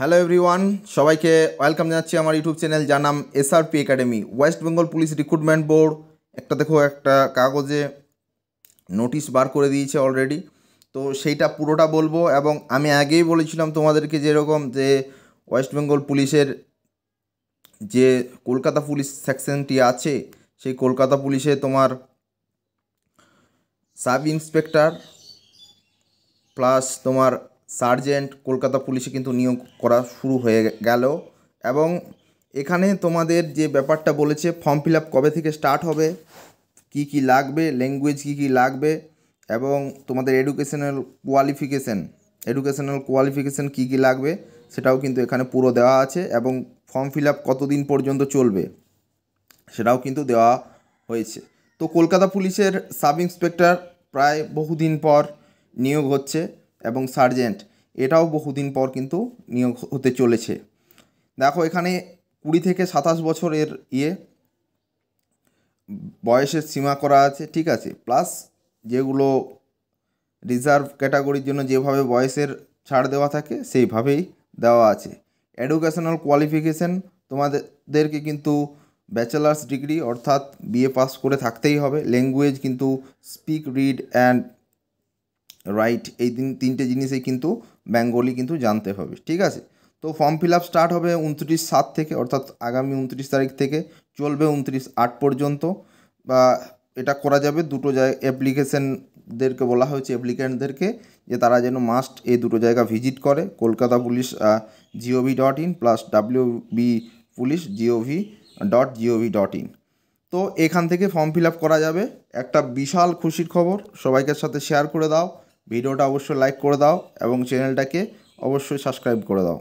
hello everyone সবাইকে welcome জানাচ্ছি আমার ইউটিউব চ্যানেল যার নাম SRP academy West Bengal police recruitment board একটা দেখো একটা কাগজে নোটিশ বার করে দিয়েছে অলরেডি তো সেইটা পুরোটা বলবো এবং আমি আগেই বলেছিলাম তোমাদেরকে যেরকম যে ওয়েস্ট বেঙ্গল পুলিশের যে কলকাতা পুলিশ সেকশনটি আছে সেই কলকাতা পুলিশে তোমার সাব ইন্সপেক্টর প্লাস তোমার সার্জেন্ট কলকাতা পুলিশে কিন্তু নিয়োগ করা শুরু হয়ে গেল এবং এখানে তোমাদের যে ব্যাপারটা বলেছে ফর্ম ফিল কবে থেকে স্টার্ট হবে কি কি লাগবে ল্যাঙ্গুয়েজ কি কি লাগবে এবং তোমাদের এডুকেশনাল কোয়ালিফিকেশান এডুকেশনাল কোয়ালিফিকেশান কি কি লাগবে সেটাও কিন্তু এখানে পুরো দেওয়া আছে এবং ফর্ম ফিল আপ কতদিন পর্যন্ত চলবে সেটাও কিন্তু দেওয়া হয়েছে তো কলকাতা পুলিশের সাব ইন্সপেক্টর প্রায় বহুদিন পর নিয়োগ হচ্ছে এবং সার্জেন্ট এটাও বহুদিন পর কিন্তু নিয়োগ হতে চলেছে দেখো এখানে কুড়ি থেকে সাতাশ বছরের ইয়ে বয়সের সীমা করা আছে ঠিক আছে প্লাস যেগুলো রিজার্ভ ক্যাটাগরির জন্য যেভাবে বয়সের ছাড় দেওয়া থাকে সেইভাবেই দেওয়া আছে এডুকেশনাল কোয়ালিফিকেশান তোমাদেরকে কিন্তু ব্যাচেলার্স ডিগ্রি অর্থাৎ বিএ পাস করে থাকতেই হবে ল্যাঙ্গুয়েজ কিন্তু স্পিক রিড অ্যান্ড রাইট এই দিন তিনটে জিনিসই কিন্তু বেঙ্গলি কিন্তু জানতে হবে ঠিক আছে তো ফর্ম ফিল আপ স্টার্ট হবে উনত্রিশ সাত থেকে অর্থাৎ আগামী উনত্রিশ তারিখ থেকে চলবে উনত্রিশ আট পর্যন্ত বা এটা করা যাবে দুটো জায়গা অ্যাপ্লিকেশনদেরকে বলা হয়েছে অ্যাপ্লিকেন্টদেরকে যে তারা যেন মাস্ট এই দুটো জায়গা ভিজিট করে Kolkata police G O V dot in plus W B police G O V dot G O V dot in তো এখান থেকে ফর্ম ফিল আপ করা যাবে একটা বিশাল খুশির খবর সবাইকার সাথে শেয়ার করে দাও ভিডিওটা অবশ্যই লাইক করে দাও এবং চ্যানেলটাকে অবশ্যই সাবস্ক্রাইব করে দাও